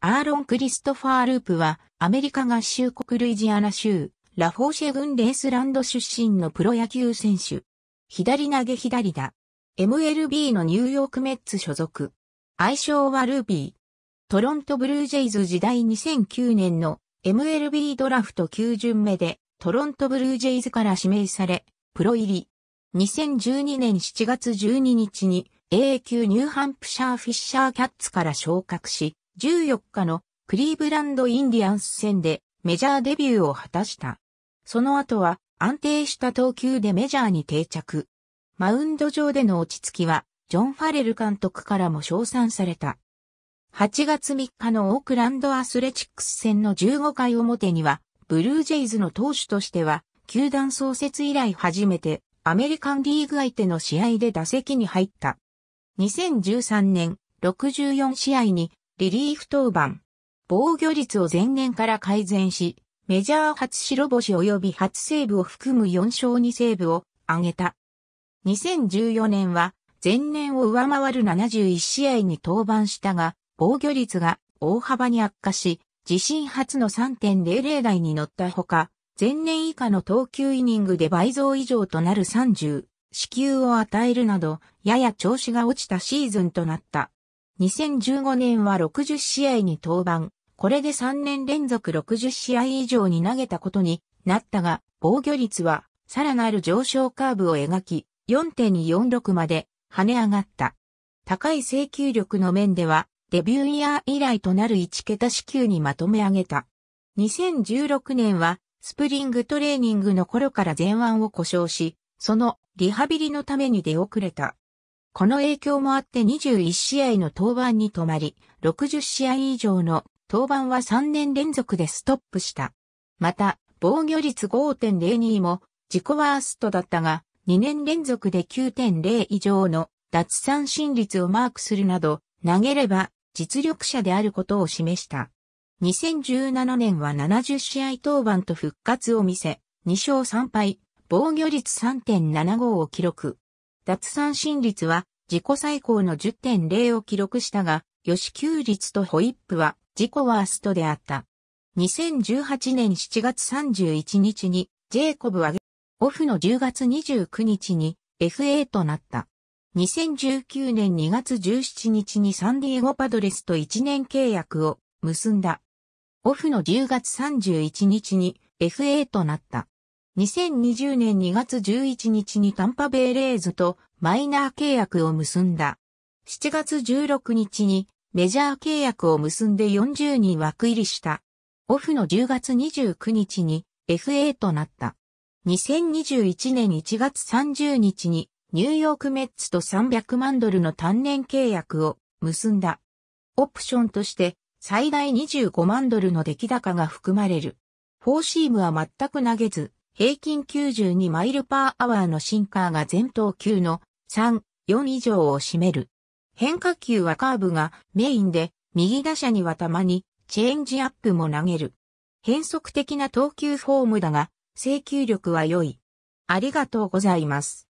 アーロン・クリストファー・ループは、アメリカ合衆国ルイジアナ州、ラフォーシェ軍レースランド出身のプロ野球選手。左投げ左打。MLB のニューヨークメッツ所属。愛称はルービー。トロントブルージェイズ時代2009年の MLB ドラフト9巡目でトロントブルージェイズから指名され、プロ入り。2012年7月12日に A 級ニューハンプシャーフィッシャーキャッツから昇格し、14日のクリーブランドインディアンス戦でメジャーデビューを果たした。その後は安定した投球でメジャーに定着。マウンド上での落ち着きは、ジョン・ファレル監督からも称賛された。8月3日のオークランドアスレチックス戦の15回表には、ブルージェイズの投手としては、球団創設以来初めて、アメリカンリーグ相手の試合で打席に入った。2013年、64試合にリリーフ登板。防御率を前年から改善し、メジャー初白星及び初セーブを含む4勝2セーブを挙げた。2014年は前年を上回る71試合に登板したが、防御率が大幅に悪化し、自身初の3.00台に乗ったほか、前年以下の投球イニングで倍増以上となる30、支給を与えるなど、やや調子が落ちたシーズンとなった。2015年は60試合に登板、これで3年連続60試合以上に投げたことになったが、防御率はさらなる上昇カーブを描き、4.46まで跳ね上がった。高い請求力の面では、デビューイヤー以来となる1桁支給にまとめ上げた。2016年は、スプリングトレーニングの頃から前腕を故障し、そのリハビリのために出遅れた。この影響もあって21試合の登板に止まり、60試合以上の登板は3年連続でストップした。また、防御率5.02も自己ワーストだったが、2年連続で9.0以上の脱三振率をマークするなど、投げれば実力者であることを示した。2017年は70試合登板と復活を見せ、2勝3敗、防御率3.75を記録。脱三振率は自己最高の10.0を記録したが、し。球率とホイップは自己ワーストであった。2018年7月31日にジェイコブはオフの10月29日に FA となった。2019年2月17日にサンディエゴパドレスと1年契約を結んだ。オフの10月31日に FA となった。2020年2月11日にタンパベイレーズとマイナー契約を結んだ。7月16日にメジャー契約を結んで40人枠入りした。オフの10月29日に FA となった。2021年1月30日にニューヨークメッツと300万ドルの単年契約を結んだ。オプションとして最大25万ドルの出来高が含まれる。フォーシームは全く投げず、平均92マイルパーアワーのシンカーが全投球の3、4以上を占める。変化球はカーブがメインで、右打者にはたまにチェンジアップも投げる。変則的な投球フォームだが、制球力は良い。ありがとうございます。